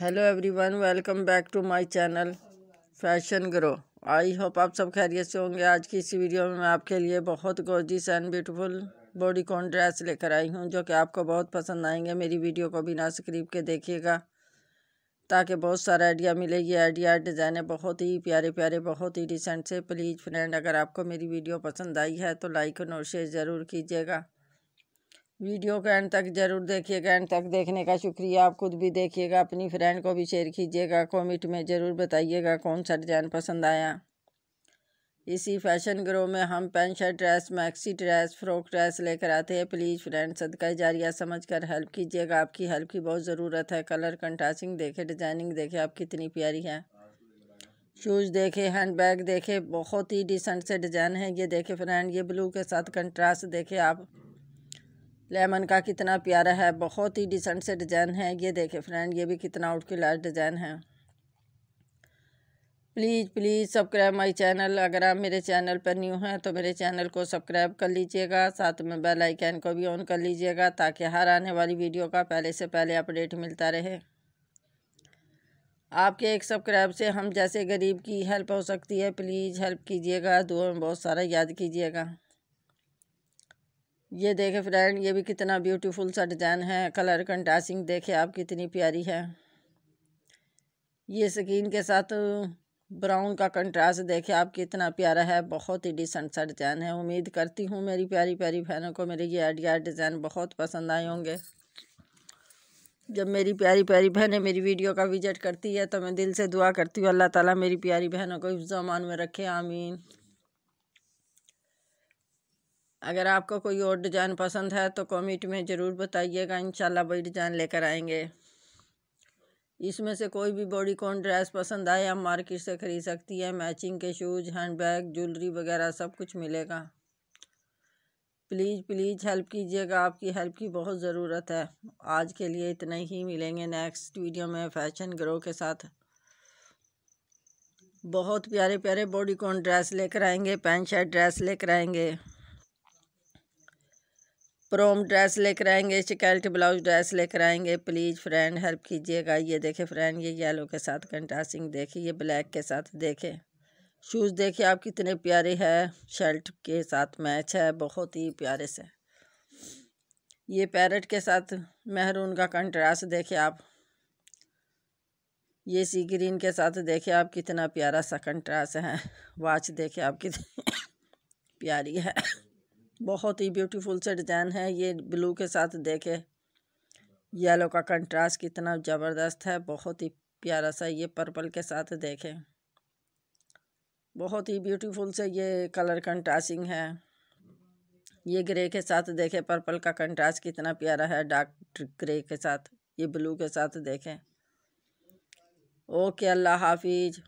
hello everyone welcome back to my channel fashion grow I hope आप सब खैरियत से होंगे आज की इस वीडियो में मैं आपके लिए बहुत gorgeous and beautiful bodycon dress लेकर आई हूँ जो कि आपको बहुत पसंद आएंगे मेरी वीडियो को बिना स्क्रीप के देखिएगा ताकि बहुत सारा आइडिया मिले ये आइडिया डिज़ाइनें बहुत ही प्यारे प्यारे बहुत ही डिसेंट से प्लीज़ फ्रेंड अगर आपको मेरी वीडियो पसंद आई है तो लाइक और शेयर ज़रूर कीजिएगा वीडियो के एंड तक जरूर देखिएगा एंड तक देखने का शुक्रिया आप खुद भी देखिएगा अपनी फ्रेंड को भी शेयर कीजिएगा कमेंट में ज़रूर बताइएगा कौन सा डिज़ाइन पसंद आया इसी फैशन ग्रो में हम pant shirt dress maxi dress frock dress लेकर आते हैं प्लीज़ फ्रेंड सदका जारिया समझ कर हेल्प कीजिएगा आपकी हेल्प की बहुत ज़रूरत है कलर कंट्रास्टिंग देखे डिज़ाइनिंग देखे आप कितनी प्यारी है शूज़ देखे हैंड बैग देखे बहुत ही डिसेंट से डिज़ाइन है ये देखे फ्रेंड ये ब्लू के साथ कंट्रास्ट देखे आप लेमन का कितना प्यारा है बहुत ही डिसेंट से डिज़ाइन है ये देखें फ्रेंड ये भी कितना आउट की लास्ट डिज़ाइन है please please subscribe my channel अगर आप मेरे चैनल पर न्यू हैं तो मेरे चैनल को सब्सक्राइब कर लीजिएगा साथ में बेल आइकन को भी ऑन कर लीजिएगा ताकि हर आने वाली वीडियो का पहले से पहले अपडेट मिलता रहे आपके एक सब्सक्राइब से हम जैसे गरीब की हेल्प हो सकती है प्लीज़ हेल्प कीजिएगा दुआ में बहुत सारा याद कीजिएगा ये देखे फ्रेंड ये भी कितना ब्यूटीफुल सा डिज़ाइन है कलर कंट्रास्टिंग देखे आप कितनी प्यारी है ये स्किन के साथ ब्राउन का कंट्रास्ट देखे आप कितना प्यारा है बहुत ही डिसेंट सा डिज़ाइन है उम्मीद करती हूँ मेरी प्यारी प्यारी बहनों को मेरे ये आइडिया डिज़ाइन बहुत पसंद आए होंगे जब मेरी प्यारी प्यारी बहनें मेरी वीडियो का विजिट करती है तो मैं दिल से दुआ करती हूँ अल्लाह ताला मेरी प्यारी बहनों को इस जमान में रखे आमीन अगर आपको कोई और डिज़ाइन पसंद है तो कमेंट में ज़रूर बताइएगा इंशाल्लाह वही डिज़ाइन लेकर आएंगे इसमें से कोई भी बॉडी कौन ड्रेस पसंद आए आप मार्केट से ख़रीद सकती हैं मैचिंग के शूज़ हैंड बैग ज्वेलरी वगैरह सब कुछ मिलेगा प्लीज़ प्लीज़ हेल्प कीजिएगा आपकी हेल्प की बहुत ज़रूरत है आज के लिए इतना ही मिलेंगे नेक्स्ट वीडियो में फैशन ग्रो के साथ बहुत प्यारे प्यारे बॉडी कौन ड्रेस लेकर आएंगे पैंट शर्ट ड्रेस लेकर आएंगे प्रोम ड्रेस लेकर आएंगे शिकायत ब्लाउज ड्रेस लेकर आएंगे प्लीज़ फ्रेंड हेल्प कीजिएगा ये देखें फ्रेंड ये येलो के साथ कंट्रास्टिंग देखें ये ब्लैक के साथ देखें शूज़ देखिए आप कितने प्यारे है शर्ट के साथ मैच है बहुत ही प्यारे से ये पैरट के साथ महरून का कंट्रास्ट देखें आप ये सी ग्रीन के साथ देखें आप कितना प्यारा सा कंट्रास्ट है वाच देखें आप कितनी प्यारी है बहुत ही ब्यूटीफुल से डिज़ाइन है ये ब्लू के साथ देखे येलो का कंट्रास्ट कितना ज़बरदस्त है बहुत ही प्यारा सा ये पर्पल के साथ देखें बहुत ही ब्यूटीफुल से ये कलर कंट्रास्टिंग है ये ग्रे के साथ देखें पर्पल का कंट्रास्ट कितना प्यारा है डार्क ग्रे के साथ ये ब्लू के साथ देखें ओके अल्लाह हाफिज़